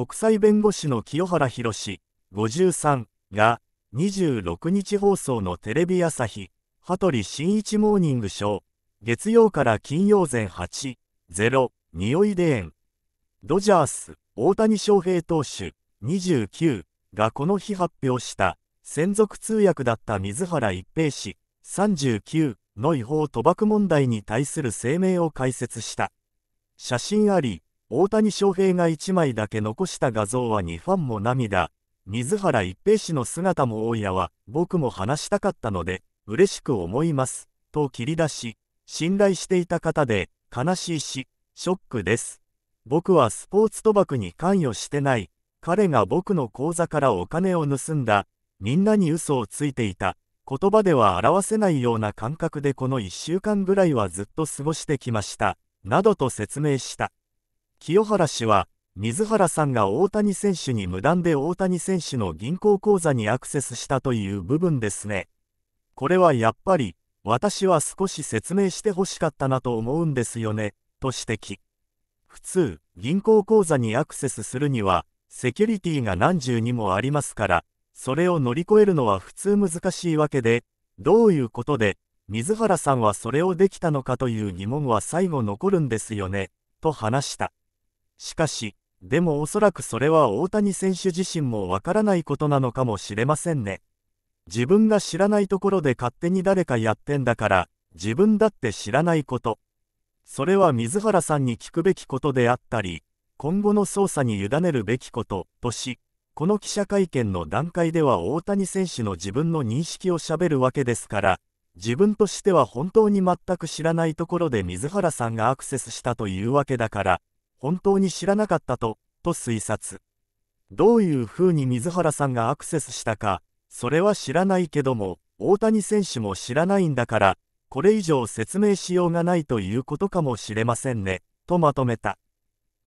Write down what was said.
国際弁護士の清原博53が26日放送のテレビ朝日羽鳥新一モーニングショー月曜から金曜前8 0匂いで園ドジャース大谷翔平投手29がこの日発表した専属通訳だった水原一平氏39の違法賭博問題に対する声明を解説した写真あり大谷翔平が1枚だけ残した画像は2ファンも涙、水原一平氏の姿も大家は、僕も話したかったので、嬉しく思います、と切り出し、信頼していた方で、悲しいし、ショックです。僕はスポーツ賭博に関与してない、彼が僕の口座からお金を盗んだ、みんなに嘘をついていた、言葉では表せないような感覚でこの1週間ぐらいはずっと過ごしてきました、などと説明した。清原氏は、水原さんが大谷選手に無断で大谷選手の銀行口座にアクセスしたという部分ですね。これはやっぱり、私は少し説明してほしかったなと思うんですよね、と指摘。普通、銀行口座にアクセスするには、セキュリティが何重にもありますから、それを乗り越えるのは普通難しいわけで、どういうことで、水原さんはそれをできたのかという疑問は最後残るんですよね、と話した。しかし、でもおそらくそれは大谷選手自身もわからないことなのかもしれませんね。自分が知らないところで勝手に誰かやってんだから、自分だって知らないこと。それは水原さんに聞くべきことであったり、今後の捜査に委ねるべきこととし、この記者会見の段階では大谷選手の自分の認識をしゃべるわけですから、自分としては本当に全く知らないところで水原さんがアクセスしたというわけだから、本当に知らなかったと、と推察。どういうふうに水原さんがアクセスしたか、それは知らないけども、大谷選手も知らないんだから、これ以上説明しようがないということかもしれませんね、とまとめた。